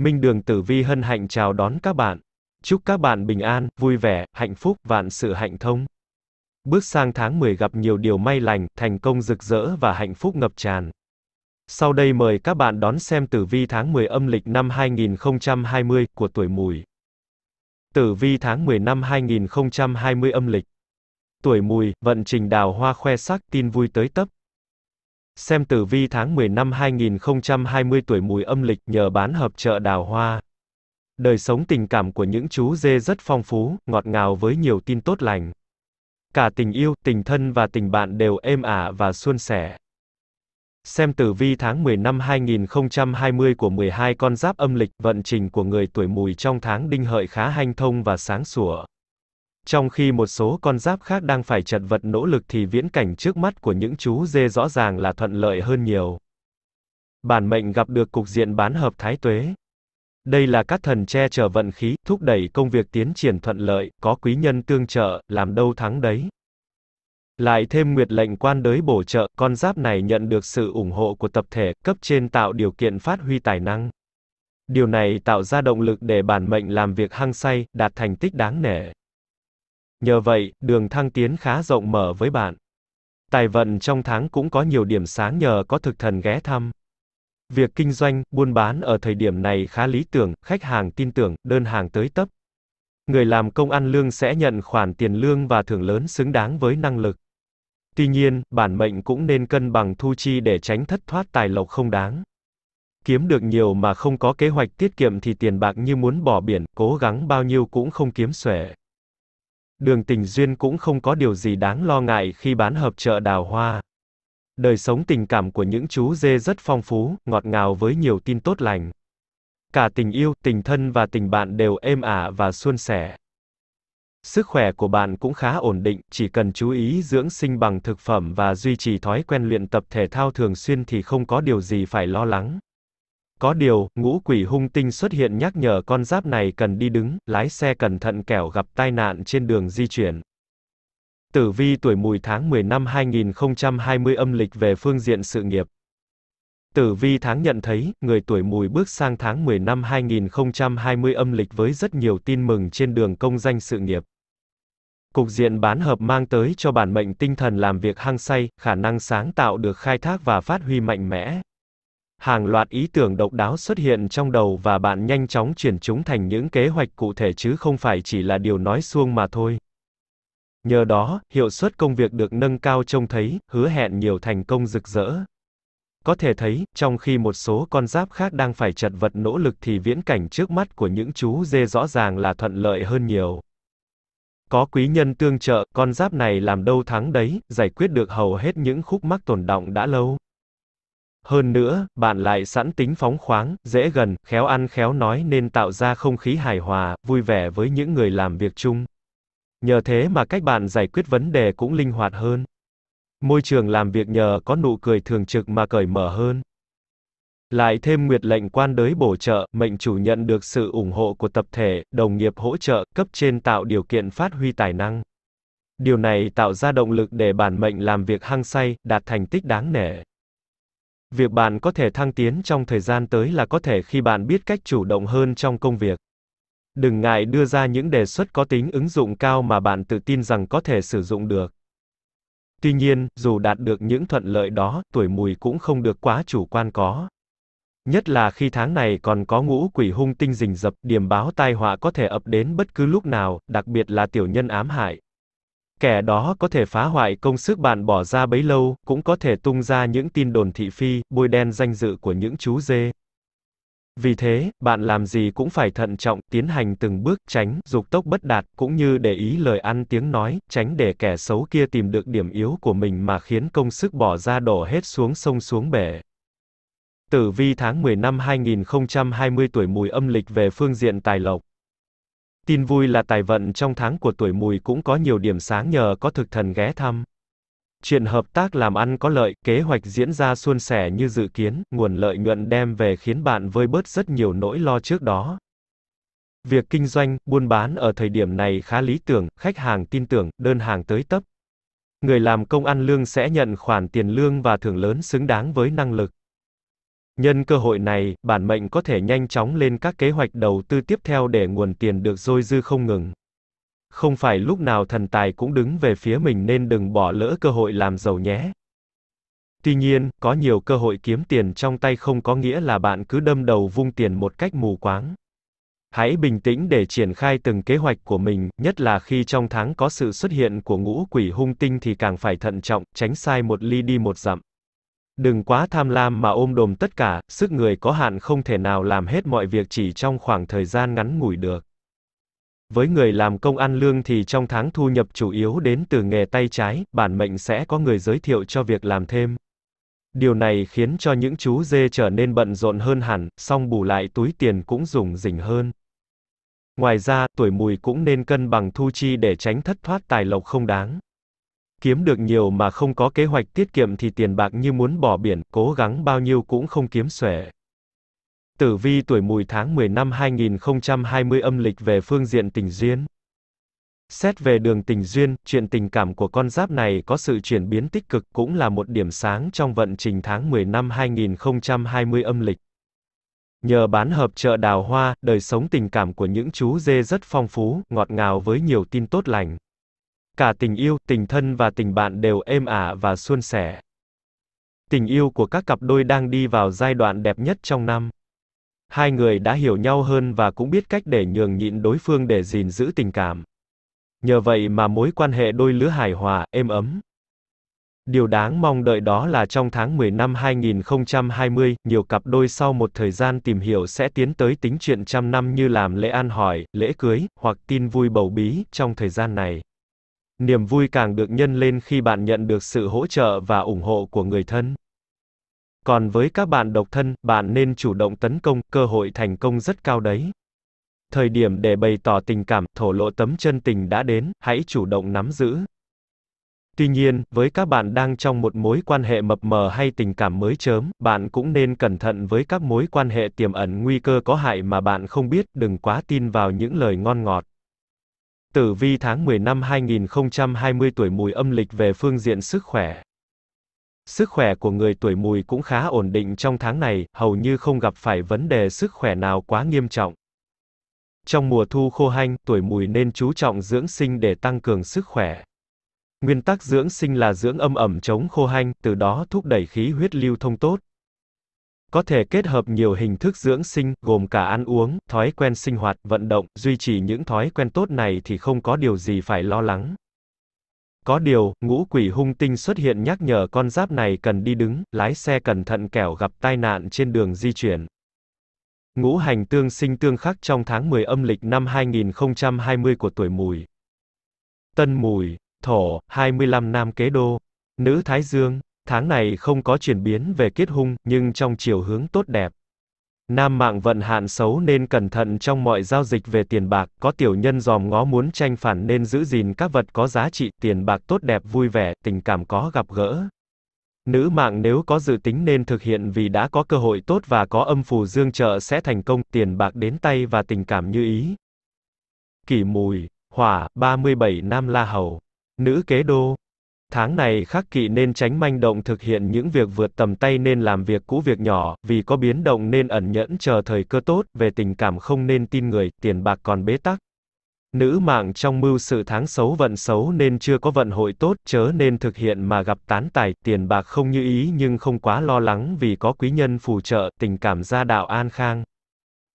Minh Đường Tử Vi hân hạnh chào đón các bạn. Chúc các bạn bình an, vui vẻ, hạnh phúc, vạn sự hạnh thông. Bước sang tháng 10 gặp nhiều điều may lành, thành công rực rỡ và hạnh phúc ngập tràn. Sau đây mời các bạn đón xem tử vi tháng 10 âm lịch năm 2020 của tuổi Mùi. Tử vi tháng 10 năm 2020 âm lịch. Tuổi Mùi, vận trình đào hoa khoe sắc, tin vui tới tấp, Xem tử vi tháng 10 năm 2020 tuổi mùi âm lịch nhờ bán hợp chợ đào hoa. Đời sống tình cảm của những chú dê rất phong phú, ngọt ngào với nhiều tin tốt lành. Cả tình yêu, tình thân và tình bạn đều êm ả và suôn sẻ. Xem tử vi tháng 10 năm 2020 của 12 con giáp âm lịch, vận trình của người tuổi mùi trong tháng đinh hợi khá hanh thông và sáng sủa. Trong khi một số con giáp khác đang phải chật vật nỗ lực thì viễn cảnh trước mắt của những chú dê rõ ràng là thuận lợi hơn nhiều. Bản mệnh gặp được cục diện bán hợp thái tuế. Đây là các thần che chở vận khí, thúc đẩy công việc tiến triển thuận lợi, có quý nhân tương trợ, làm đâu thắng đấy. Lại thêm nguyệt lệnh quan đới bổ trợ, con giáp này nhận được sự ủng hộ của tập thể, cấp trên tạo điều kiện phát huy tài năng. Điều này tạo ra động lực để bản mệnh làm việc hăng say, đạt thành tích đáng nể. Nhờ vậy, đường thăng tiến khá rộng mở với bạn. Tài vận trong tháng cũng có nhiều điểm sáng nhờ có thực thần ghé thăm. Việc kinh doanh, buôn bán ở thời điểm này khá lý tưởng, khách hàng tin tưởng, đơn hàng tới tấp. Người làm công ăn lương sẽ nhận khoản tiền lương và thưởng lớn xứng đáng với năng lực. Tuy nhiên, bản mệnh cũng nên cân bằng thu chi để tránh thất thoát tài lộc không đáng. Kiếm được nhiều mà không có kế hoạch tiết kiệm thì tiền bạc như muốn bỏ biển, cố gắng bao nhiêu cũng không kiếm xuể. Đường tình duyên cũng không có điều gì đáng lo ngại khi bán hợp chợ đào hoa. Đời sống tình cảm của những chú dê rất phong phú, ngọt ngào với nhiều tin tốt lành. Cả tình yêu, tình thân và tình bạn đều êm ả và suôn sẻ. Sức khỏe của bạn cũng khá ổn định, chỉ cần chú ý dưỡng sinh bằng thực phẩm và duy trì thói quen luyện tập thể thao thường xuyên thì không có điều gì phải lo lắng. Có điều, ngũ quỷ hung tinh xuất hiện nhắc nhở con giáp này cần đi đứng, lái xe cẩn thận kẻo gặp tai nạn trên đường di chuyển. Tử vi tuổi mùi tháng 10 năm 2020 âm lịch về phương diện sự nghiệp. Tử vi tháng nhận thấy, người tuổi mùi bước sang tháng 10 năm 2020 âm lịch với rất nhiều tin mừng trên đường công danh sự nghiệp. Cục diện bán hợp mang tới cho bản mệnh tinh thần làm việc hăng say, khả năng sáng tạo được khai thác và phát huy mạnh mẽ hàng loạt ý tưởng độc đáo xuất hiện trong đầu và bạn nhanh chóng chuyển chúng thành những kế hoạch cụ thể chứ không phải chỉ là điều nói suông mà thôi. Nhờ đó, hiệu suất công việc được nâng cao trông thấy, hứa hẹn nhiều thành công rực rỡ. Có thể thấy, trong khi một số con giáp khác đang phải chật vật nỗ lực thì viễn cảnh trước mắt của những chú dê rõ ràng là thuận lợi hơn nhiều. Có quý nhân tương trợ, con giáp này làm đâu thắng đấy, giải quyết được hầu hết những khúc mắc tồn động đã lâu. Hơn nữa, bạn lại sẵn tính phóng khoáng, dễ gần, khéo ăn khéo nói nên tạo ra không khí hài hòa, vui vẻ với những người làm việc chung. Nhờ thế mà cách bạn giải quyết vấn đề cũng linh hoạt hơn. Môi trường làm việc nhờ có nụ cười thường trực mà cởi mở hơn. Lại thêm nguyệt lệnh quan đới bổ trợ, mệnh chủ nhận được sự ủng hộ của tập thể, đồng nghiệp hỗ trợ, cấp trên tạo điều kiện phát huy tài năng. Điều này tạo ra động lực để bản mệnh làm việc hăng say, đạt thành tích đáng nể. Việc bạn có thể thăng tiến trong thời gian tới là có thể khi bạn biết cách chủ động hơn trong công việc. Đừng ngại đưa ra những đề xuất có tính ứng dụng cao mà bạn tự tin rằng có thể sử dụng được. Tuy nhiên, dù đạt được những thuận lợi đó, tuổi mùi cũng không được quá chủ quan có. Nhất là khi tháng này còn có ngũ quỷ hung tinh rình rập, điểm báo tai họa có thể ập đến bất cứ lúc nào, đặc biệt là tiểu nhân ám hại. Kẻ đó có thể phá hoại công sức bạn bỏ ra bấy lâu, cũng có thể tung ra những tin đồn thị phi, bôi đen danh dự của những chú dê. Vì thế, bạn làm gì cũng phải thận trọng, tiến hành từng bước, tránh dục tốc bất đạt, cũng như để ý lời ăn tiếng nói, tránh để kẻ xấu kia tìm được điểm yếu của mình mà khiến công sức bỏ ra đổ hết xuống sông xuống bể. Tử vi tháng 10 năm 2020 tuổi mùi âm lịch về phương diện tài lộc. Tin vui là tài vận trong tháng của tuổi mùi cũng có nhiều điểm sáng nhờ có thực thần ghé thăm. Chuyện hợp tác làm ăn có lợi, kế hoạch diễn ra suôn sẻ như dự kiến, nguồn lợi nhuận đem về khiến bạn vơi bớt rất nhiều nỗi lo trước đó. Việc kinh doanh, buôn bán ở thời điểm này khá lý tưởng, khách hàng tin tưởng, đơn hàng tới tấp. Người làm công ăn lương sẽ nhận khoản tiền lương và thưởng lớn xứng đáng với năng lực. Nhân cơ hội này, bản mệnh có thể nhanh chóng lên các kế hoạch đầu tư tiếp theo để nguồn tiền được dôi dư không ngừng. Không phải lúc nào thần tài cũng đứng về phía mình nên đừng bỏ lỡ cơ hội làm giàu nhé. Tuy nhiên, có nhiều cơ hội kiếm tiền trong tay không có nghĩa là bạn cứ đâm đầu vung tiền một cách mù quáng. Hãy bình tĩnh để triển khai từng kế hoạch của mình, nhất là khi trong tháng có sự xuất hiện của ngũ quỷ hung tinh thì càng phải thận trọng, tránh sai một ly đi một dặm. Đừng quá tham lam mà ôm đồm tất cả, sức người có hạn không thể nào làm hết mọi việc chỉ trong khoảng thời gian ngắn ngủi được. Với người làm công ăn lương thì trong tháng thu nhập chủ yếu đến từ nghề tay trái, bản mệnh sẽ có người giới thiệu cho việc làm thêm. Điều này khiến cho những chú dê trở nên bận rộn hơn hẳn, song bù lại túi tiền cũng dùng rỉnh hơn. Ngoài ra, tuổi mùi cũng nên cân bằng thu chi để tránh thất thoát tài lộc không đáng kiếm được nhiều mà không có kế hoạch tiết kiệm thì tiền bạc như muốn bỏ biển, cố gắng bao nhiêu cũng không kiếm xuể. Tử vi tuổi mùi tháng 10 năm 2020 âm lịch về phương diện tình duyên. Xét về đường tình duyên, chuyện tình cảm của con giáp này có sự chuyển biến tích cực cũng là một điểm sáng trong vận trình tháng 10 năm 2020 âm lịch. Nhờ bán hợp chợ đào hoa, đời sống tình cảm của những chú dê rất phong phú, ngọt ngào với nhiều tin tốt lành. Cả tình yêu, tình thân và tình bạn đều êm ả và suôn sẻ. Tình yêu của các cặp đôi đang đi vào giai đoạn đẹp nhất trong năm. Hai người đã hiểu nhau hơn và cũng biết cách để nhường nhịn đối phương để gìn giữ tình cảm. Nhờ vậy mà mối quan hệ đôi lứa hài hòa, êm ấm. Điều đáng mong đợi đó là trong tháng 10 năm 2020, nhiều cặp đôi sau một thời gian tìm hiểu sẽ tiến tới tính chuyện trăm năm như làm lễ an hỏi, lễ cưới, hoặc tin vui bầu bí trong thời gian này niềm vui càng được nhân lên khi bạn nhận được sự hỗ trợ và ủng hộ của người thân. Còn với các bạn độc thân, bạn nên chủ động tấn công, cơ hội thành công rất cao đấy. Thời điểm để bày tỏ tình cảm, thổ lộ tấm chân tình đã đến, hãy chủ động nắm giữ. Tuy nhiên, với các bạn đang trong một mối quan hệ mập mờ hay tình cảm mới chớm, bạn cũng nên cẩn thận với các mối quan hệ tiềm ẩn nguy cơ có hại mà bạn không biết, đừng quá tin vào những lời ngon ngọt. Tử vi tháng 10 năm 2020 tuổi mùi âm lịch về phương diện sức khỏe. Sức khỏe của người tuổi mùi cũng khá ổn định trong tháng này, hầu như không gặp phải vấn đề sức khỏe nào quá nghiêm trọng. Trong mùa thu khô hanh, tuổi mùi nên chú trọng dưỡng sinh để tăng cường sức khỏe. Nguyên tắc dưỡng sinh là dưỡng âm ẩm chống khô hanh, từ đó thúc đẩy khí huyết lưu thông tốt, có thể kết hợp nhiều hình thức dưỡng sinh, gồm cả ăn uống, thói quen sinh hoạt, vận động, duy trì những thói quen tốt này thì không có điều gì phải lo lắng. Có điều, ngũ quỷ hung tinh xuất hiện nhắc nhở con giáp này cần đi đứng, lái xe cẩn thận kẻo gặp tai nạn trên đường di chuyển. Ngũ hành tương sinh tương khắc trong tháng 10 âm lịch năm 2020 của tuổi mùi. Tân mùi, thổ, 25 nam kế đô, nữ thái dương, Tháng này không có chuyển biến về kết hung, nhưng trong chiều hướng tốt đẹp. Nam mạng vận hạn xấu nên cẩn thận trong mọi giao dịch về tiền bạc, có tiểu nhân dòm ngó muốn tranh phản nên giữ gìn các vật có giá trị, tiền bạc tốt đẹp vui vẻ, tình cảm có gặp gỡ. Nữ mạng nếu có dự tính nên thực hiện vì đã có cơ hội tốt và có âm phù dương trợ sẽ thành công, tiền bạc đến tay và tình cảm như ý. Kỷ mùi, hỏa, 37 nam la hầu. Nữ kế đô, Tháng này khắc kỵ nên tránh manh động thực hiện những việc vượt tầm tay nên làm việc cũ việc nhỏ, vì có biến động nên ẩn nhẫn chờ thời cơ tốt, về tình cảm không nên tin người, tiền bạc còn bế tắc. Nữ mạng trong mưu sự tháng xấu vận xấu nên chưa có vận hội tốt, chớ nên thực hiện mà gặp tán tài, tiền bạc không như ý nhưng không quá lo lắng vì có quý nhân phù trợ, tình cảm gia đạo an khang.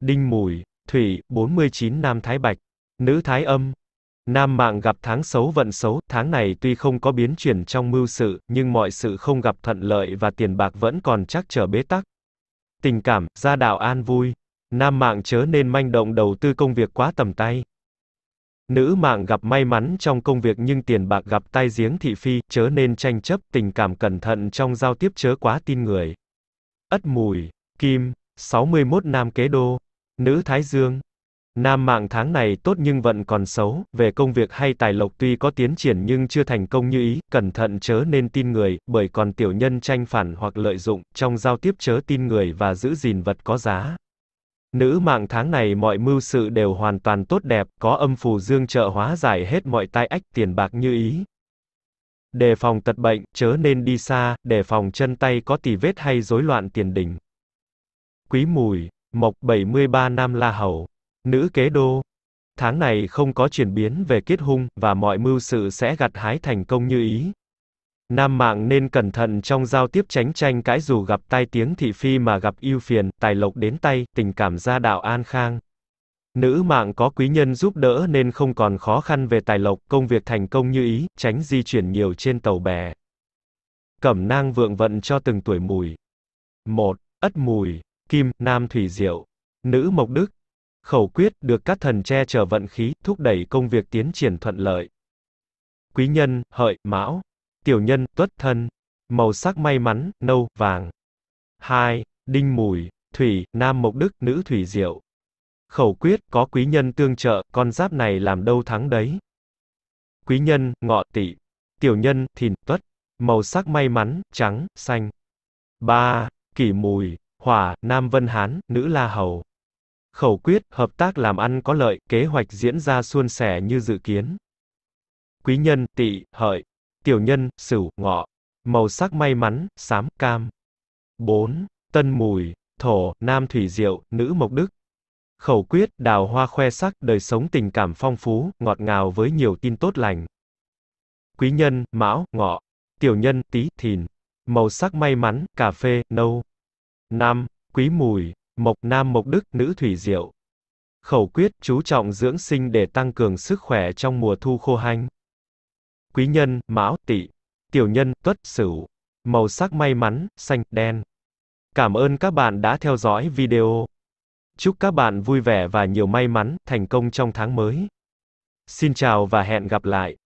Đinh Mùi, Thủy, 49 Nam Thái Bạch, Nữ Thái Âm, Nam mạng gặp tháng xấu vận xấu, tháng này tuy không có biến chuyển trong mưu sự, nhưng mọi sự không gặp thuận lợi và tiền bạc vẫn còn chắc trở bế tắc. Tình cảm, gia đạo an vui. Nam mạng chớ nên manh động đầu tư công việc quá tầm tay. Nữ mạng gặp may mắn trong công việc nhưng tiền bạc gặp tai giếng thị phi, chớ nên tranh chấp, tình cảm cẩn thận trong giao tiếp chớ quá tin người. Ất mùi, kim, 61 nam kế đô, nữ thái dương, Nam mạng tháng này tốt nhưng vận còn xấu, về công việc hay tài lộc tuy có tiến triển nhưng chưa thành công như ý, cẩn thận chớ nên tin người, bởi còn tiểu nhân tranh phản hoặc lợi dụng, trong giao tiếp chớ tin người và giữ gìn vật có giá. Nữ mạng tháng này mọi mưu sự đều hoàn toàn tốt đẹp, có âm phù dương trợ hóa giải hết mọi tai ách tiền bạc như ý. Đề phòng tật bệnh, chớ nên đi xa, đề phòng chân tay có tỳ vết hay rối loạn tiền đình. Quý mùi, mộc 73 nam la hầu. Nữ kế đô. Tháng này không có chuyển biến về kết hung, và mọi mưu sự sẽ gặt hái thành công như ý. Nam mạng nên cẩn thận trong giao tiếp tránh tranh cãi dù gặp tai tiếng thị phi mà gặp yêu phiền, tài lộc đến tay, tình cảm gia đạo an khang. Nữ mạng có quý nhân giúp đỡ nên không còn khó khăn về tài lộc, công việc thành công như ý, tránh di chuyển nhiều trên tàu bè. Cẩm nang vượng vận cho từng tuổi mùi. 1. Ất mùi, kim, nam thủy diệu. Nữ mộc đức, khẩu quyết được các thần che chở vận khí, thúc đẩy công việc tiến triển thuận lợi. Quý nhân, hợi, mão. Tiểu nhân, tuất thân. Màu sắc may mắn, nâu, vàng. 2. Đinh mùi, thủy, nam mộc đức, nữ thủy diệu. Khẩu quyết, có quý nhân tương trợ, con giáp này làm đâu thắng đấy. Quý nhân, ngọ tỵ. Tiểu nhân, thìn, tuất. Màu sắc may mắn, trắng, xanh. 3. Kỷ mùi, hỏa, nam vân hán, nữ la hầu. Khẩu quyết, hợp tác làm ăn có lợi, kế hoạch diễn ra suôn sẻ như dự kiến. Quý nhân, tỵ, hợi. Tiểu nhân, sửu, ngọ. Màu sắc may mắn, xám, cam. 4. Tân mùi, thổ, nam thủy diệu, nữ mộc đức. Khẩu quyết, đào hoa khoe sắc, đời sống tình cảm phong phú, ngọt ngào với nhiều tin tốt lành. Quý nhân, mão, ngọ. Tiểu nhân, tí, thìn. Màu sắc may mắn, cà phê, nâu. 5. Quý mùi, Mộc Nam Mộc Đức, nữ thủy diệu. Khẩu quyết, chú trọng dưỡng sinh để tăng cường sức khỏe trong mùa thu khô hanh. Quý nhân, mão, tỵ. Tiểu nhân, tuất, sửu. Màu sắc may mắn, xanh, đen. Cảm ơn các bạn đã theo dõi video. Chúc các bạn vui vẻ và nhiều may mắn, thành công trong tháng mới. Xin chào và hẹn gặp lại.